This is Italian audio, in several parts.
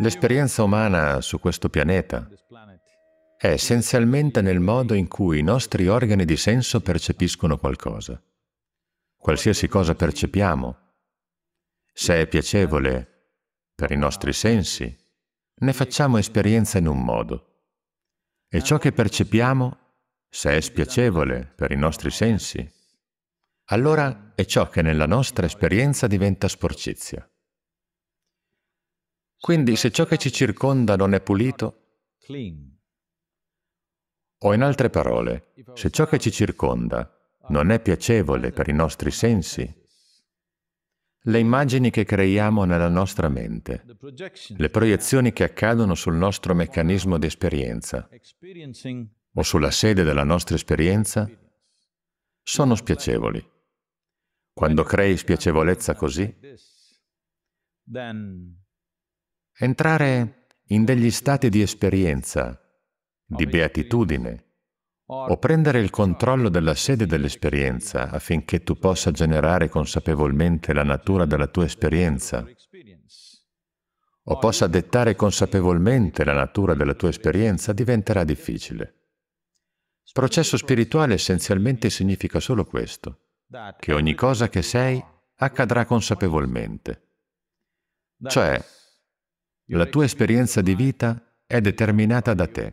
L'esperienza umana su questo pianeta è essenzialmente nel modo in cui i nostri organi di senso percepiscono qualcosa. Qualsiasi cosa percepiamo, se è piacevole per i nostri sensi, ne facciamo esperienza in un modo. E ciò che percepiamo, se è spiacevole per i nostri sensi, allora è ciò che nella nostra esperienza diventa sporcizia. Quindi se ciò che ci circonda non è pulito, o in altre parole, se ciò che ci circonda non è piacevole per i nostri sensi, le immagini che creiamo nella nostra mente, le proiezioni che accadono sul nostro meccanismo di esperienza o sulla sede della nostra esperienza, sono spiacevoli. Quando crei spiacevolezza così, entrare in degli stati di esperienza, di beatitudine, o prendere il controllo della sede dell'esperienza affinché tu possa generare consapevolmente la natura della tua esperienza, o possa dettare consapevolmente la natura della tua esperienza, diventerà difficile. Processo spirituale essenzialmente significa solo questo, che ogni cosa che sei accadrà consapevolmente. Cioè, la tua esperienza di vita è determinata da te.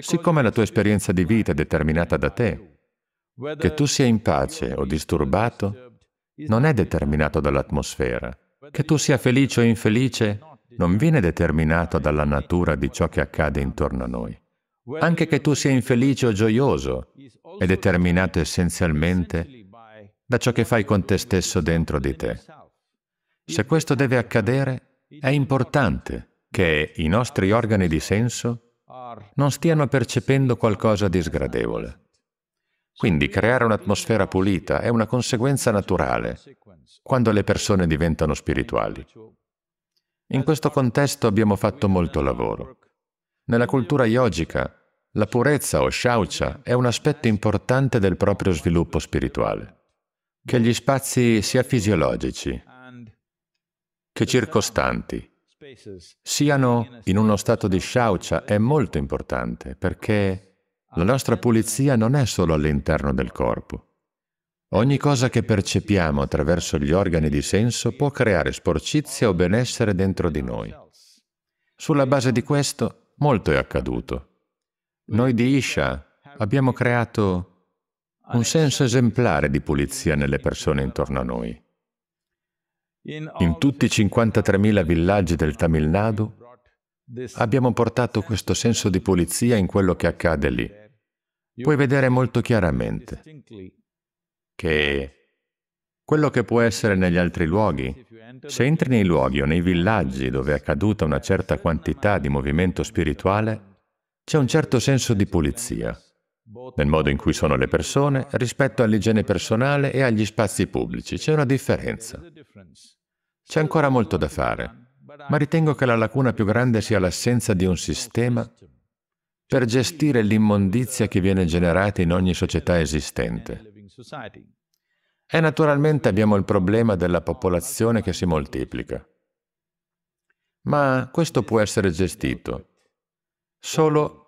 Siccome la tua esperienza di vita è determinata da te, che tu sia in pace o disturbato, non è determinato dall'atmosfera. Che tu sia felice o infelice, non viene determinato dalla natura di ciò che accade intorno a noi. Anche che tu sia infelice o gioioso, è determinato essenzialmente da ciò che fai con te stesso dentro di te. Se questo deve accadere, è importante che i nostri organi di senso non stiano percependo qualcosa di sgradevole. Quindi creare un'atmosfera pulita è una conseguenza naturale quando le persone diventano spirituali. In questo contesto abbiamo fatto molto lavoro. Nella cultura yogica, la purezza o shaucha è un aspetto importante del proprio sviluppo spirituale. Che gli spazi sia fisiologici, che circostanti siano in uno stato di shaucha è molto importante perché la nostra pulizia non è solo all'interno del corpo. Ogni cosa che percepiamo attraverso gli organi di senso può creare sporcizia o benessere dentro di noi. Sulla base di questo, molto è accaduto. Noi di Isha abbiamo creato un senso esemplare di pulizia nelle persone intorno a noi. In tutti i 53.000 villaggi del Tamil Nadu abbiamo portato questo senso di pulizia in quello che accade lì. Puoi vedere molto chiaramente che quello che può essere negli altri luoghi. Se entri nei luoghi o nei villaggi dove è accaduta una certa quantità di movimento spirituale, c'è un certo senso di pulizia, nel modo in cui sono le persone rispetto all'igiene personale e agli spazi pubblici. C'è una differenza. C'è ancora molto da fare, ma ritengo che la lacuna più grande sia l'assenza di un sistema per gestire l'immondizia che viene generata in ogni società esistente. E naturalmente abbiamo il problema della popolazione che si moltiplica. Ma questo può essere gestito solo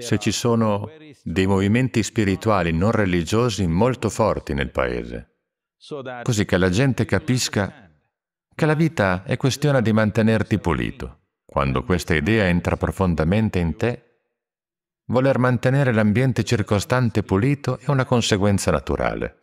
se ci sono dei movimenti spirituali non religiosi molto forti nel paese, così che la gente capisca che la vita è questione di mantenerti pulito. Quando questa idea entra profondamente in te, voler mantenere l'ambiente circostante pulito è una conseguenza naturale.